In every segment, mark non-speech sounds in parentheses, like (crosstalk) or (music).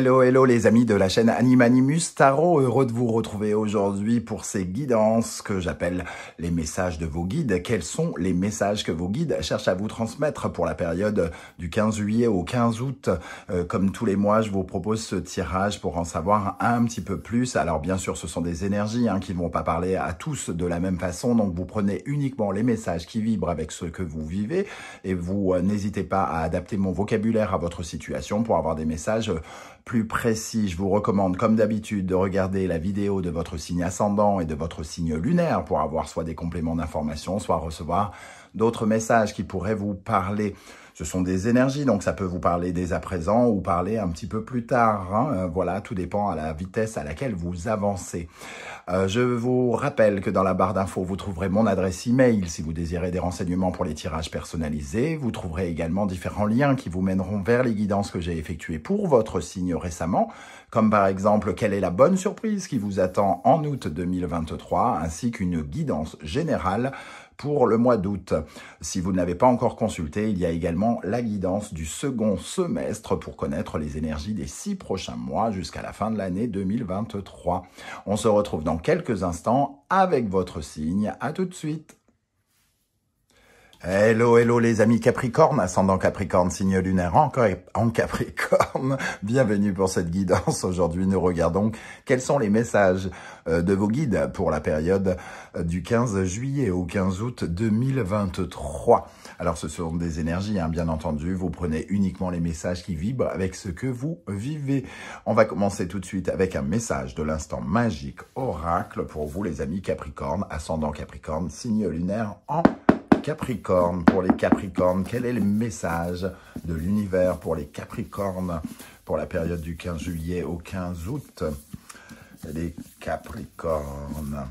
Hello, hello les amis de la chaîne Animanimus Tarot, heureux de vous retrouver aujourd'hui pour ces guidances que j'appelle les messages de vos guides. Quels sont les messages que vos guides cherchent à vous transmettre pour la période du 15 juillet au 15 août euh, Comme tous les mois, je vous propose ce tirage pour en savoir un petit peu plus. Alors bien sûr, ce sont des énergies hein, qui ne vont pas parler à tous de la même façon, donc vous prenez uniquement les messages qui vibrent avec ce que vous vivez et vous euh, n'hésitez pas à adapter mon vocabulaire à votre situation pour avoir des messages plus précis, je vous recommande comme d'habitude de regarder la vidéo de votre signe ascendant et de votre signe lunaire pour avoir soit des compléments d'information, soit recevoir d'autres messages qui pourraient vous parler. Ce sont des énergies, donc ça peut vous parler dès à présent ou parler un petit peu plus tard. Hein. Euh, voilà, tout dépend à la vitesse à laquelle vous avancez. Euh, je vous rappelle que dans la barre d'infos, vous trouverez mon adresse email si vous désirez des renseignements pour les tirages personnalisés. Vous trouverez également différents liens qui vous mèneront vers les guidances que j'ai effectuées pour votre signe récemment, comme par exemple quelle est la bonne surprise qui vous attend en août 2023, ainsi qu'une guidance générale pour le mois d'août. Si vous ne l'avez pas encore consulté, il y a également la guidance du second semestre pour connaître les énergies des six prochains mois jusqu'à la fin de l'année 2023. On se retrouve dans quelques instants avec votre signe. À tout de suite. Hello, hello les amis Capricorne, ascendant Capricorne, signe lunaire encore en Capricorne. (laughs) Bienvenue pour cette guidance. Aujourd'hui, nous regardons quels sont les messages euh, de vos guides pour la période euh, du 15 juillet au 15 août 2023. Alors, ce sont des énergies, hein, bien entendu. Vous prenez uniquement les messages qui vibrent avec ce que vous vivez. On va commencer tout de suite avec un message de l'instant magique oracle pour vous les amis Capricorne, ascendant Capricorne, signe lunaire en Capricorne. Pour les Capricornes, quel est le message de l'univers pour les Capricornes pour la période du 15 juillet au 15 août Les Capricornes.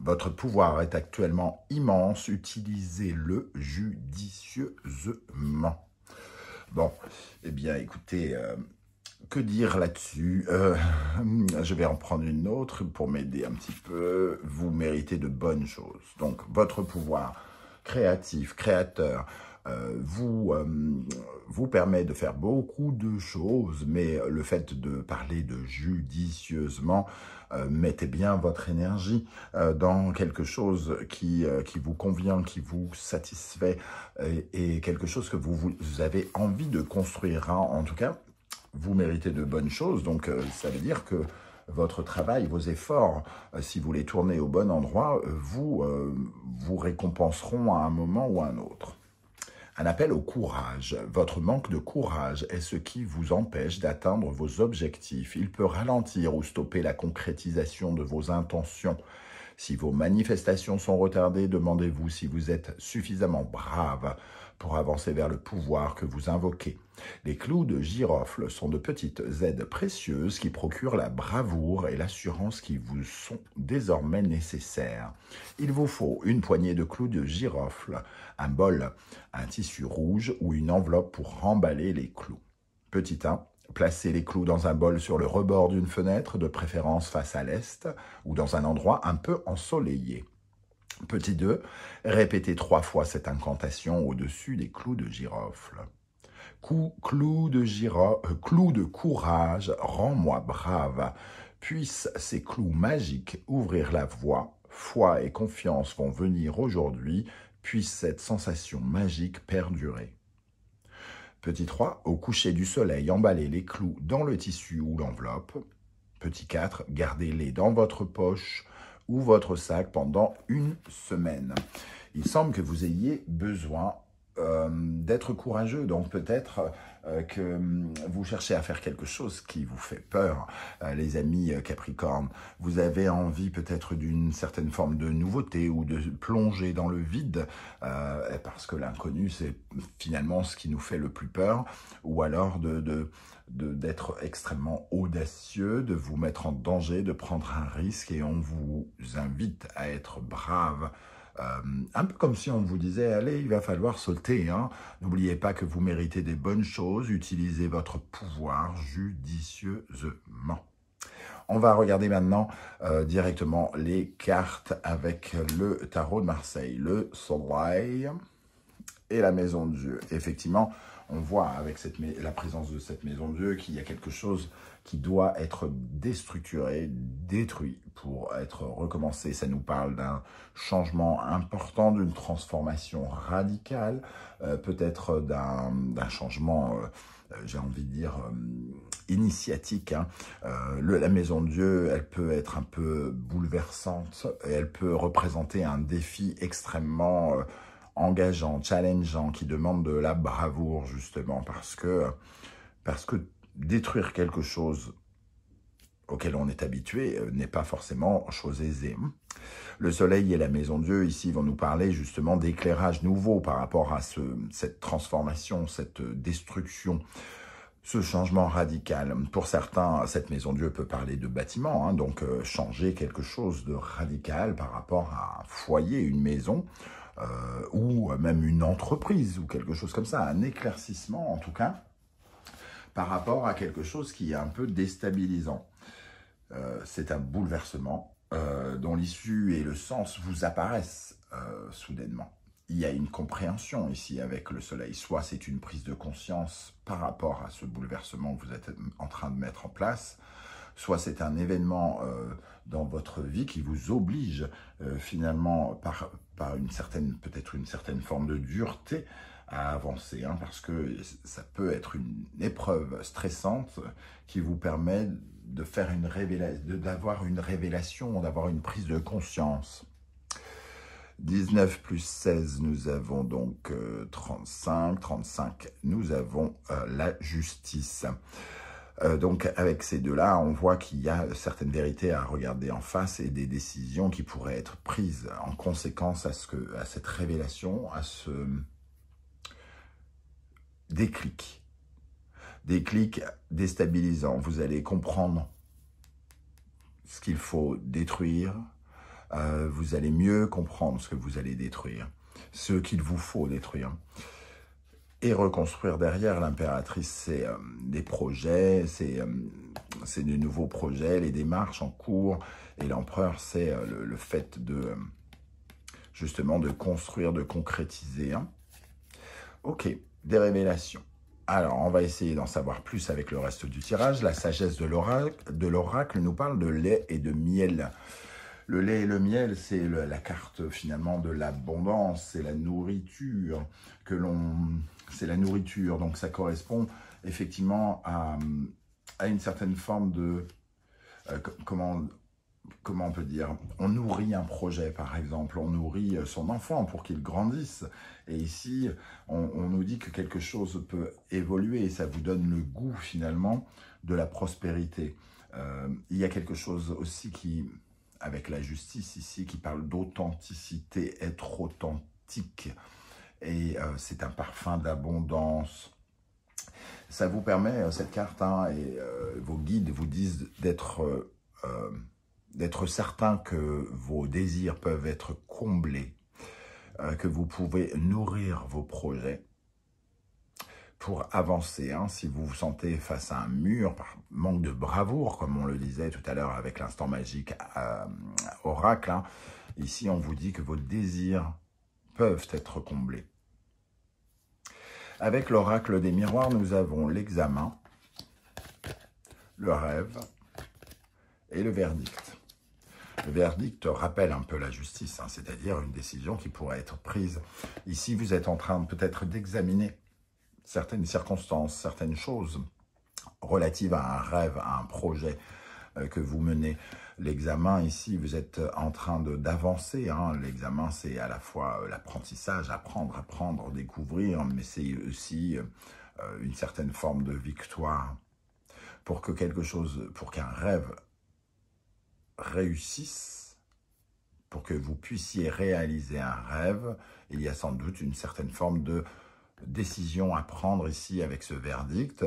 Votre pouvoir est actuellement immense, utilisez-le judicieusement. Bon, eh bien écoutez... Euh, que dire là-dessus euh, Je vais en prendre une autre pour m'aider un petit peu. Vous méritez de bonnes choses. Donc, votre pouvoir créatif, créateur, euh, vous, euh, vous permet de faire beaucoup de choses, mais le fait de parler de judicieusement, mettez bien votre énergie dans quelque chose qui, qui vous convient, qui vous satisfait, et, quelque chose que vous, vous avez envie de construire. Hein. En tout cas, vous méritez de bonnes choses, donc euh, ça veut dire que votre travail, vos efforts, euh, si vous les tournez au bon endroit, euh, vous vous récompenseront à un moment ou à un autre. Un appel au courage. Votre manque de courage est ce qui vous empêche d'atteindre vos objectifs. Il peut ralentir ou stopper la concrétisation de vos intentions. Si vos manifestations sont retardées, demandez-vous si vous êtes suffisamment brave pour avancer vers le pouvoir que vous invoquez. Les clous de girofle sont de petites aides précieuses qui procurent la bravoure et l'assurance qui vous sont désormais nécessaires. Il vous faut une poignée de clous de girofle, un bol, un tissu rouge ou une enveloppe pour remballer les clous. Petit 1. Placez les clous dans un bol sur le rebord d'une fenêtre, de préférence face à l'est, ou dans un endroit un peu ensoleillé. Petit 2, répétez trois fois cette incantation au-dessus des clous de girofle. Cou, clou de euh, clou de courage, rends-moi brave. Puissent ces clous magiques ouvrir la voie. Foi et confiance vont venir aujourd'hui. Puisse cette sensation magique perdurer. Petit 3, au coucher du soleil, emballez les clous dans le tissu ou l'enveloppe. Petit 4, gardez-les dans votre poche votre sac pendant une semaine. Il semble que vous ayez besoin euh, d'être courageux, donc peut-être euh, que hum, vous cherchez à faire quelque chose qui vous fait peur, euh, les amis euh, Capricorne. Vous avez envie peut-être d'une certaine forme de nouveauté ou de plonger dans le vide, parce que l'inconnu, c'est finalement ce qui nous fait le plus peur, ou alors d'être extrêmement audacieux, de vous mettre en danger, de prendre un risque et on vous invite à être brave euh, un peu comme si on vous disait, allez, il va falloir sauter. Hein. N'oubliez pas que vous méritez des bonnes choses, utilisez votre pouvoir judicieusement. On va regarder maintenant euh, directement les cartes avec le tarot de Marseille, le soleil et la maison de Dieu. Effectivement, on voit avec la présence de cette maison de Dieu qu'il y a quelque chose qui doit être déstructuré, détruit pour être recommencé. Ça nous parle d'un changement important, d'une transformation radicale, euh, peut-être d'un changement, euh, euh, j'ai envie de dire, initiatique. Hein. la maison de Dieu, elle peut être un peu bouleversante, et elle peut représenter un défi extrêmement engageant, challengeant, qui demande de la bravoure justement, parce que, parce que détruire quelque chose auquel on est habitué euh, n'est pas forcément chose aisée. Le soleil et la maison de Dieu ici vont nous parler justement d'éclairage nouveau par rapport à cette transformation, cette euh, destruction, ce changement radical. Pour certains, cette maison de Dieu peut parler de bâtiment, hein, donc euh, changer quelque chose de radical par rapport à un foyer, une maison, ou même une entreprise ou quelque chose comme ça, un éclaircissement en tout cas par rapport à quelque chose qui est un peu déstabilisant. Euh, c'est un bouleversement euh, dont l'issue et le sens vous apparaissent euh, soudainement. Il y a une compréhension ici avec le soleil. Soit c'est une prise de conscience par rapport à ce bouleversement que vous êtes en train de mettre en place, soit c'est un événement dans votre vie qui vous oblige finalement par, par une certaine, peut-être une certaine forme de dureté à avancer, hein, parce que ça peut être une épreuve stressante qui vous permet de faire une révélation, d'avoir une révélation, d'avoir une prise de conscience. 19 plus 16, nous avons donc 35. Euh, 35, nous avons euh, la justice. Euh, donc avec ces deux-là, on voit qu'il y a certaines vérités à regarder en face et des décisions qui pourraient être prises en conséquence à, ce que, à cette révélation, à ce, des clics. Des clics déstabilisants. Vous allez comprendre ce qu'il faut détruire. Euh, vous allez mieux comprendre ce que vous allez détruire, ce qu'il vous faut détruire. Et reconstruire derrière l'impératrice, c'est euh, des projets, euh, c'est de nouveaux projets, les démarches en cours. Et l'empereur, c'est le, fait de, justement, de construire, de concrétiser. Hein. Ok des révélations. Alors, on va essayer d'en savoir plus avec le reste du tirage. La sagesse de l'oracle nous parle de lait et de miel. Le lait et le miel, c'est la carte finalement de l'abondance, c'est la nourriture que l'on, c'est la nourriture. Donc ça correspond effectivement à, une certaine forme de euh, comment comment on peut dire, on nourrit un projet par exemple, on nourrit euh, son enfant pour qu'il grandisse. Et ici, on, nous dit que quelque chose peut évoluer et ça vous donne le goût finalement de la prospérité. Euh, il y a quelque chose aussi qui, avec la justice ici, qui parle d'authenticité, être authentique. Et euh, c'est un parfum d'abondance. Ça vous permet, cette carte, hein, et vos guides vous disent d'être d'être certain que vos désirs peuvent être comblés, euh, que vous pouvez nourrir vos projets pour avancer. Hein. Si vous vous sentez face à un mur par manque de bravoure, comme on le disait tout à l'heure avec l'instant magique euh, oracle, hein, ici on vous dit que vos désirs peuvent être comblés. Avec l'oracle des miroirs, nous avons l'examen, le rêve et le verdict. Le verdict rappelle un peu la justice, hein, c'est-à-dire une décision qui pourrait être prise. Ici, vous êtes en train peut-être d'examiner certaines circonstances, certaines choses relatives à un rêve, à un projet euh, que vous menez. L'examen ici, vous êtes en train d'avancer. Hein. L'examen, c'est à la fois euh, l'apprentissage, apprendre, apprendre, découvrir, mais c'est aussi euh, une certaine forme de victoire. Pour que quelque chose, pour qu'un rêve réussissent, pour que vous puissiez réaliser un rêve, il y a sans doute une certaine forme de décision à prendre ici avec ce verdict.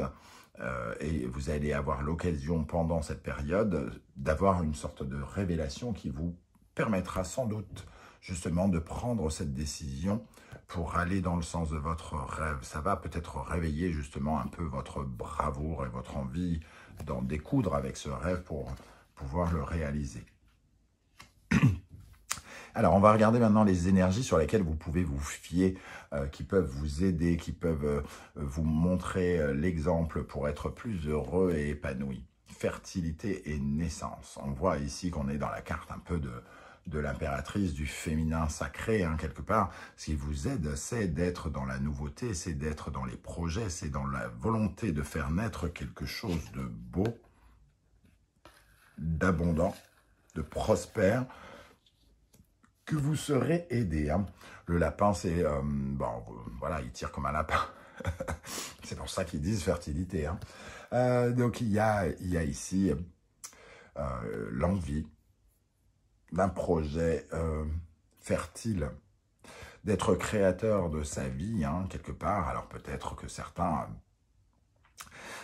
Euh, et vous allez avoir l'occasion pendant cette période d'avoir une sorte de révélation qui vous permettra sans doute justement de prendre cette décision pour aller dans le sens de votre rêve. Ça va peut-être réveiller justement un peu votre bravoure et votre envie d'en découdre avec ce rêve pour pouvoir le réaliser. (clears throat) Alors, on va regarder maintenant les énergies sur lesquelles vous pouvez vous fier, euh, qui peuvent vous aider, qui peuvent euh, vous montrer euh, l'exemple pour être plus heureux et épanoui. Fertilité et naissance. On voit ici qu'on est dans la carte un peu de, de l'impératrice, du féminin sacré, hein, quelque part. Ce qui vous aide, c'est d'être dans la nouveauté, c'est d'être dans les projets, c'est dans la volonté de faire naître quelque chose de beau d'abondant, de prospère, que vous serez aidé. Hein. Le lapin, c'est... Euh, bon, voilà, il tire comme un lapin. (laughs) c'est pour ça qu'ils disent fertilité. Hein. Euh, donc, il y a, ici euh, l'envie d'un projet fertile, d'être créateur de sa vie, hein, quelque part. Alors, peut-être que certains...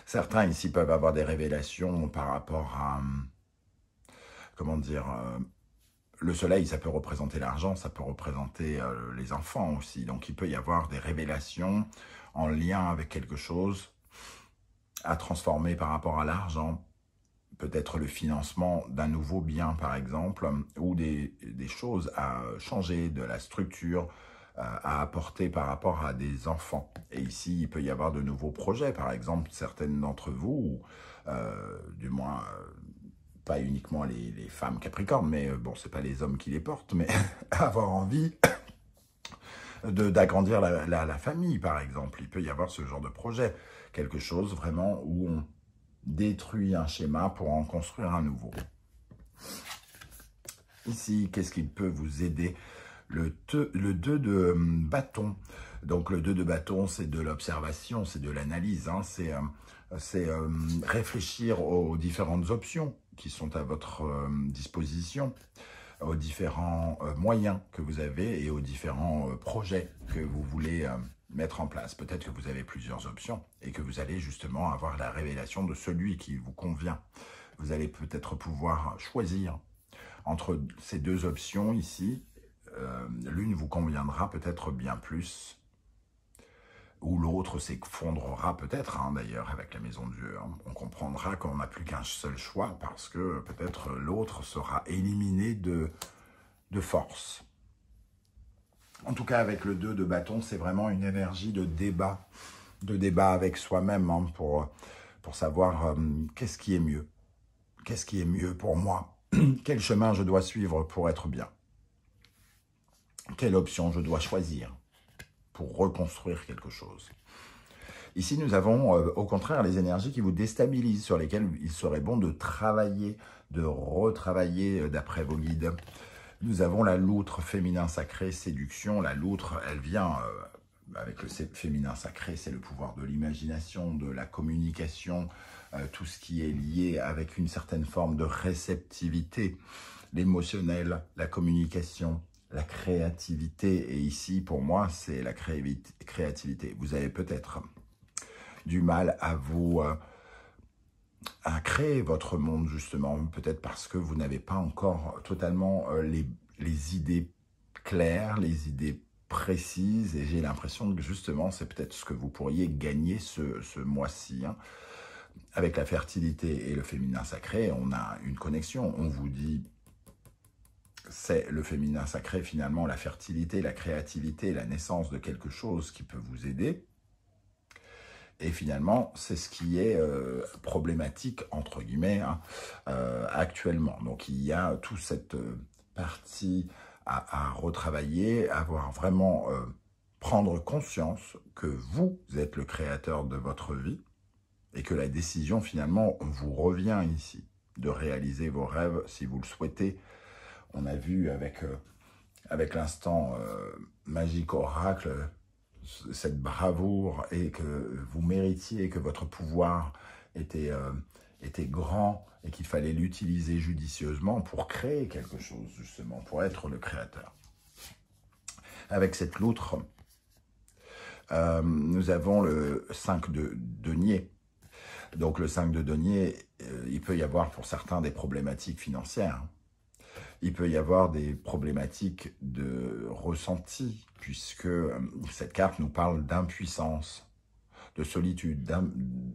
Certains ici peuvent avoir des révélations par rapport à comment dire, euh, le soleil, ça peut représenter l'argent, ça peut représenter euh, les enfants aussi. Donc, il peut y avoir des révélations en lien avec quelque chose à transformer par rapport à l'argent. Peut-être le financement d'un nouveau bien, par exemple, ou des, choses à changer, de la structure, euh, à apporter par rapport à des enfants. Et ici, il peut y avoir de nouveaux projets, par exemple, certaines d'entre vous, du moins pas uniquement les, femmes capricornes, mais euh, bon, c'est pas les hommes qui les portent, mais (laughs) avoir envie (coughs) d'agrandir la, la, famille, par exemple. Il peut y avoir ce genre de projet, quelque chose vraiment où on détruit un schéma pour en construire un nouveau. Ici, qu'est-ce qui peut vous aider le, le 2 de hum, bâton. Donc le 2 de bâton, c'est de l'observation, c'est de l'analyse, hein, c'est euh, hum, réfléchir aux différentes options qui sont à votre euh, disposition, aux différents euh, moyens que vous avez et aux différents euh, projets que vous voulez mettre en place. Peut-être que vous avez plusieurs options et que vous allez justement avoir la révélation de celui qui vous convient. Vous allez peut-être pouvoir choisir entre ces deux options ici. L'une vous conviendra peut-être bien plus où l'autre s'effondrera peut-être, hein, d'ailleurs, avec la maison de Dieu. Hein. On comprendra qu'on n'a plus qu'un seul choix, parce que peut-être l'autre sera éliminé de, de force. En tout cas, avec le 2 de bâton, c'est vraiment une énergie de débat, de débat avec soi-même, hein, pour, pour savoir euh, qu'est-ce qui est mieux, qu'est-ce qui est mieux pour moi, (clears throat) quel chemin je dois suivre pour être bien, quelle option je dois choisir pour reconstruire quelque chose. Ici, nous avons euh, au contraire les énergies qui vous déstabilisent, sur lesquelles il serait bon de travailler, de retravailler euh, d'après vos guides. Nous avons la loutre féminin sacré, séduction. La loutre, elle vient euh, avec le féminin sacré, c'est le pouvoir de l'imagination, de la communication, tout ce qui est lié avec une certaine forme de réceptivité, l'émotionnel, la communication, la créativité. Et ici, pour moi, c'est la créativité. Vous avez peut-être du mal à vous euh, à créer votre monde justement, peut-être parce que vous n'avez pas encore totalement euh, les, idées claires, les idées précises, et j'ai l'impression que justement c'est peut-être ce que vous pourriez gagner ce, mois-ci. Hein. Avec la fertilité et le féminin sacré, on a une connexion, on vous dit c'est le féminin sacré, finalement, la fertilité, la créativité, la naissance de quelque chose qui peut vous aider. Et finalement, c'est ce qui est euh, problématique, entre guillemets, hein, euh, actuellement. Donc, il y a toute cette euh, partie à, à retravailler, avoir vraiment prendre conscience que vous êtes le créateur de votre vie et que la décision, finalement, vous revient ici de réaliser vos rêves si vous le souhaitez, on a vu avec, euh, avec l'instant euh, magique oracle cette bravoure et que vous méritiez, que votre pouvoir était, euh, était grand et qu'il fallait l'utiliser judicieusement pour créer quelque chose, justement, pour être le créateur. Avec cette loutre, nous avons le 5 de denier. Donc le 5 de denier, il peut y avoir pour certains des problématiques financières. Il peut y avoir des problématiques de ressenti, puisque euh, cette carte nous parle d'impuissance, de solitude,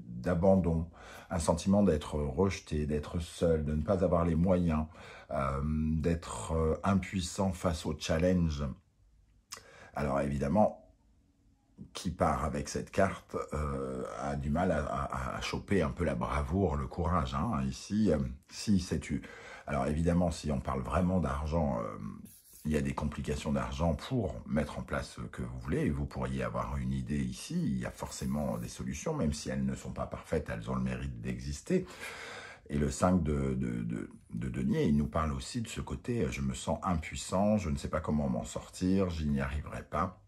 d'abandon, un sentiment d'être rejeté, d'être seul, de ne pas avoir les moyens, euh, d'être euh, impuissant face au challenge. Alors évidemment, qui part avec cette carte euh, a du mal à, choper un peu la bravoure, le courage. Hein, ici, euh, si c'est tu. Alors évidemment, si on parle vraiment d'argent, euh, il y a des complications d'argent pour mettre en place ce que vous voulez. vous pourriez avoir une idée ici. Il y a forcément des solutions, même si elles ne sont pas parfaites, elles ont le mérite d'exister. Et le 5 de, de, denier, il nous parle aussi de ce côté, je me sens impuissant, je ne sais pas comment m'en sortir, Je n'y arriverai pas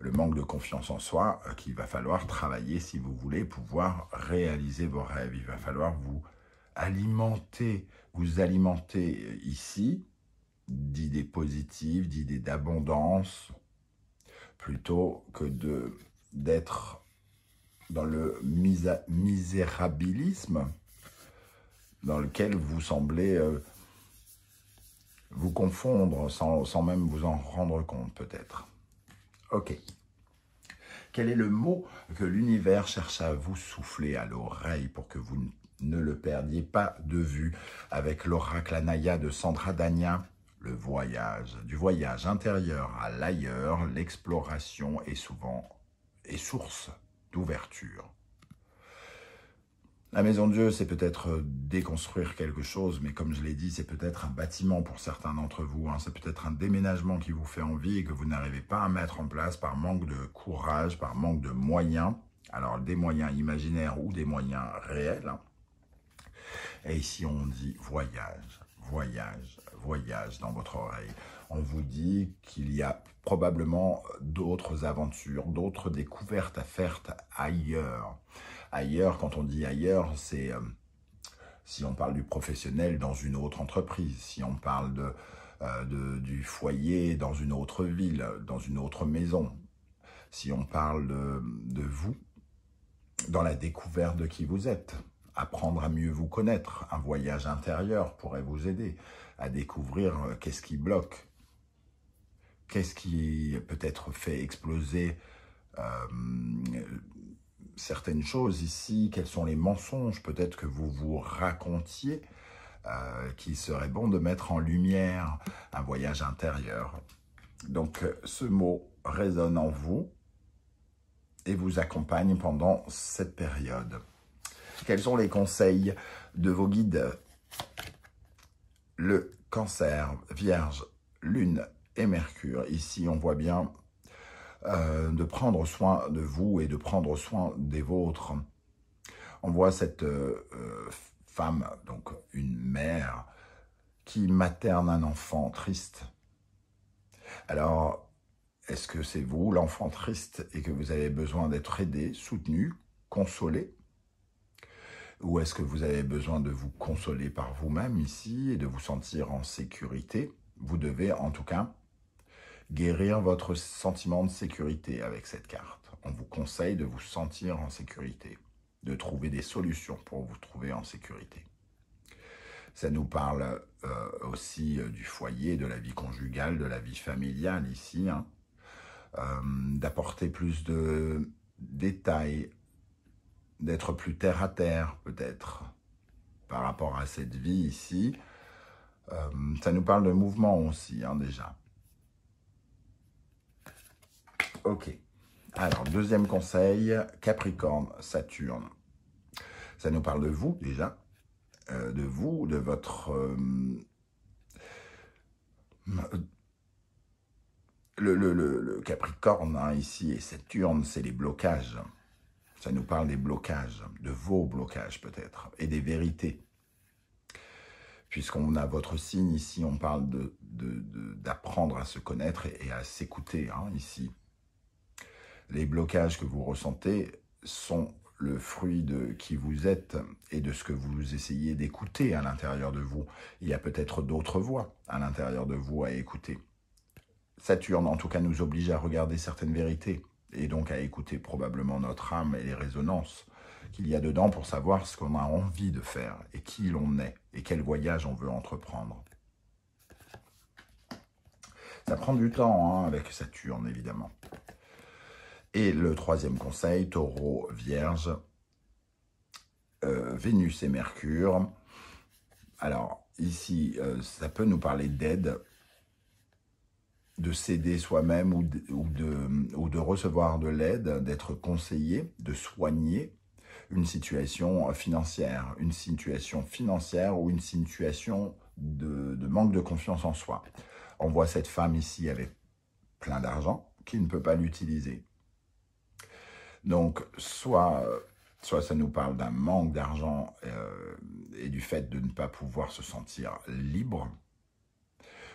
le manque de confiance en soi euh, qu'il va falloir travailler si vous voulez pouvoir réaliser vos rêves. Il va falloir vous alimenter, vous alimenter euh, ici d'idées positives, d'idées d'abondance, plutôt que de d'être dans le misérabilisme dans lequel vous semblez euh, vous confondre sans même vous en rendre compte peut-être. Ok. Quel est le mot que l'univers cherche à vous souffler à l'oreille pour que vous ne le perdiez pas de vue avec l'oracle Anaya de Sandra Dania le voyage, du voyage intérieur à l'ailleurs, l'exploration est souvent et source d'ouverture. La maison de Dieu, c'est peut-être euh, déconstruire quelque chose, mais comme je l'ai dit, c'est peut-être un bâtiment pour certains d'entre vous. Hein. C'est peut-être un déménagement qui vous fait envie et que vous n'arrivez pas à mettre en place par manque de courage, par manque de moyens. Alors, des moyens imaginaires ou des moyens réels. Hein. Et ici, on dit voyage, voyage, voyage dans votre oreille. On vous dit qu'il y a probablement euh, d'autres aventures, d'autres découvertes à faire ailleurs ailleurs, quand on dit ailleurs, c'est euh, si on parle du professionnel dans une autre entreprise, si on parle euh, de, du foyer dans une autre ville, dans une autre maison, si on parle de, vous, dans la découverte de qui vous êtes. Apprendre à mieux vous connaître, un voyage intérieur pourrait vous aider à découvrir euh, qu'est-ce qui bloque, qu'est-ce qui peut-être fait exploser certaines choses ici, quels sont les mensonges peut-être que vous vous racontiez, euh, qu'il serait bon de mettre en lumière un voyage intérieur. Donc euh, ce mot résonne en vous et vous accompagne pendant cette période. Quels sont les conseils de vos guides Le cancer, Vierge, Lune et Mercure. Ici, on voit bien euh, de prendre soin de vous et de prendre soin des vôtres. On voit cette euh, euh, femme, donc une mère, qui materne un enfant triste. Alors, est-ce que c'est vous, l'enfant triste, et que vous avez besoin d'être aidé, soutenu, consolé Ou est-ce que vous avez besoin de vous consoler par vous-même ici et de vous sentir en sécurité Vous devez en tout cas guérir votre sentiment de sécurité avec cette carte. On vous conseille de vous sentir en sécurité, de trouver des solutions pour vous trouver en sécurité. Ça nous parle euh, aussi euh, du foyer, de la vie conjugale, de la vie familiale ici, hein. euh, d'apporter plus de détails, d'être plus terre à terre peut-être par rapport à cette vie ici. ça nous parle de mouvement aussi hein, déjà. Ok. Alors, deuxième conseil, Capricorne, Saturne. Ça nous parle de vous déjà, euh, de vous, de votre... Euh, le, Capricorne hein, ici et Saturne, c'est les blocages. Ça nous parle des blocages, de vos blocages peut-être, et des vérités. Puisqu'on a votre signe ici, on parle d'apprendre de, de, à se connaître et, à s'écouter hein, ici. Les blocages que vous ressentez sont le fruit de qui vous êtes et de ce que vous essayez d'écouter à l'intérieur de vous. Il y a peut-être d'autres voix à l'intérieur de vous à écouter. Saturne, en tout cas, nous oblige à regarder certaines vérités et donc à écouter probablement notre âme et les résonances qu'il y a dedans pour savoir ce qu'on a envie de faire et qui l'on est et quel voyage on veut entreprendre. Ça prend du temps hein, avec Saturne, évidemment. Et le troisième conseil, taureau, vierge, euh, Vénus et Mercure. Alors, ici, euh, ça peut nous parler d'aide, de céder soi-même ou, de, ou de recevoir de l'aide, d'être conseillé, de soigner une situation financière, une situation financière ou une situation de, de manque de confiance en soi. On voit cette femme ici avec plein d'argent qui ne peut pas l'utiliser. Donc, soit, soit ça nous parle d'un manque d'argent euh, et du fait de ne pas pouvoir se sentir libre,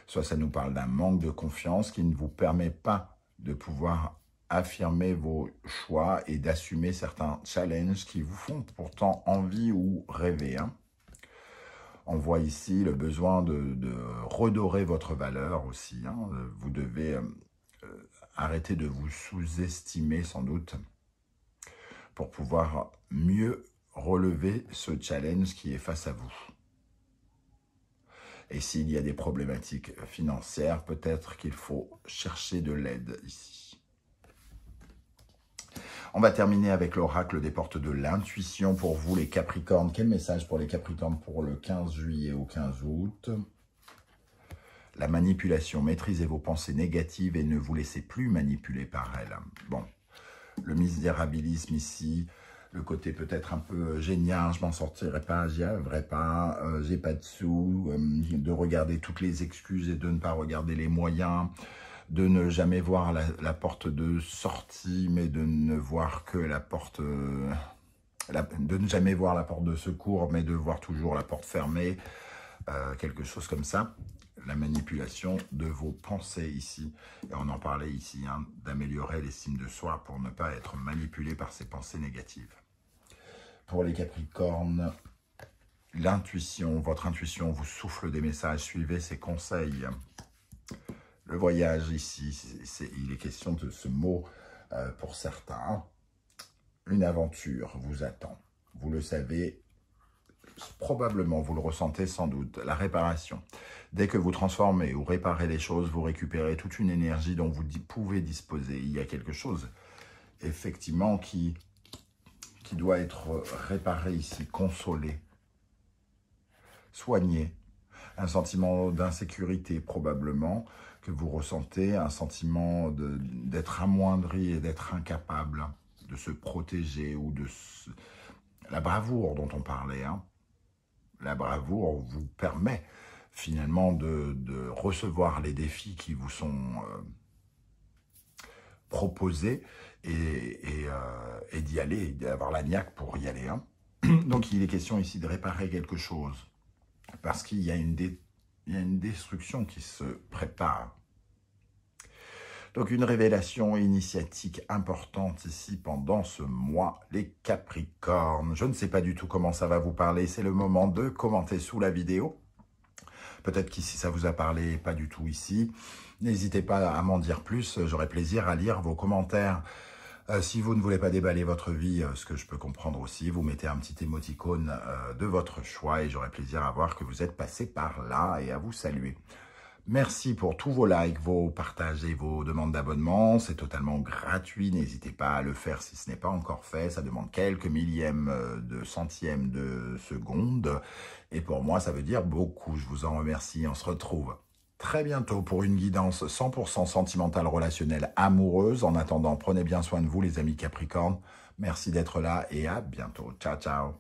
soit ça nous parle d'un manque de confiance qui ne vous permet pas de pouvoir affirmer vos choix et d'assumer certains challenges qui vous font pourtant envie ou rêver. Hein. On voit ici le besoin de, redorer votre valeur aussi. Hein. Vous devez euh, arrêter de vous sous-estimer sans doute pour pouvoir mieux relever ce challenge qui est face à vous. Et s'il y a des problématiques financières, peut-être qu'il faut chercher de l'aide ici. On va terminer avec l'oracle des portes de l'intuition pour vous, les Capricornes. Quel message pour les Capricornes pour le 15 juillet au 15 août La manipulation. Maîtrisez vos pensées négatives et ne vous laissez plus manipuler par elles. Bon, le misérabilisme ici, le côté peut-être un peu euh, génial, je m'en sortirai pas, j'y arriverai pas, euh, j'ai pas de sous, euh, de regarder toutes les excuses et de ne pas regarder les moyens, de ne jamais voir la, porte de sortie, mais de ne voir que la porte... de ne jamais voir la porte de secours, mais de voir toujours la porte fermée, quelque chose comme ça la manipulation de vos pensées ici. Et on en parlait ici, hein, d'améliorer l'estime de soi pour ne pas être manipulé par ses pensées négatives. Pour les Capricornes, l'intuition, votre intuition vous souffle des messages, suivez ses conseils. Le voyage ici, il est question de ce mot euh, pour certains. Une aventure vous attend. Vous le savez, probablement, vous le ressentez sans doute, la réparation. Dès que vous transformez ou réparez les choses, vous récupérez toute une énergie dont vous pouvez disposer. Il y a quelque chose, effectivement, qui, qui doit être réparé ici, consolé, soigné. Un sentiment d'insécurité, probablement, que vous ressentez, un sentiment d'être amoindri et d'être incapable de se protéger ou de... La bravoure dont on parlait, hein la bravoure vous permet finalement de, recevoir les défis qui vous sont euh, proposés euh, et, d'y aller, d'avoir la niaque pour y aller. Hein. (clears throat) Donc il est question ici de réparer quelque chose parce qu'il y, a une destruction qui se prépare. Donc une révélation initiatique importante ici pendant ce mois, les Capricornes. Je ne sais pas du tout comment ça va vous parler, c'est le moment de commenter sous la vidéo. Peut-être qu'ici ça vous a parlé, pas du tout ici. N'hésitez pas à m'en dire plus, j'aurai plaisir à lire vos commentaires. Euh, si vous ne voulez pas déballer votre vie, euh, ce que je peux comprendre aussi, vous mettez un petit émoticône euh, de votre choix et j'aurai plaisir à voir que vous êtes passé par là et à vous saluer. Merci pour tous vos likes, vos partages et vos demandes d'abonnement. C'est totalement gratuit. N'hésitez pas à le faire si ce n'est pas encore fait. Ça demande quelques millièmes de centièmes de seconde. Et pour moi, ça veut dire beaucoup. Je vous en remercie. On se retrouve très bientôt pour une guidance 100% sentimentale, relationnelle, amoureuse. En attendant, prenez bien soin de vous, les amis Capricorne. Merci d'être là et à bientôt. Ciao, ciao.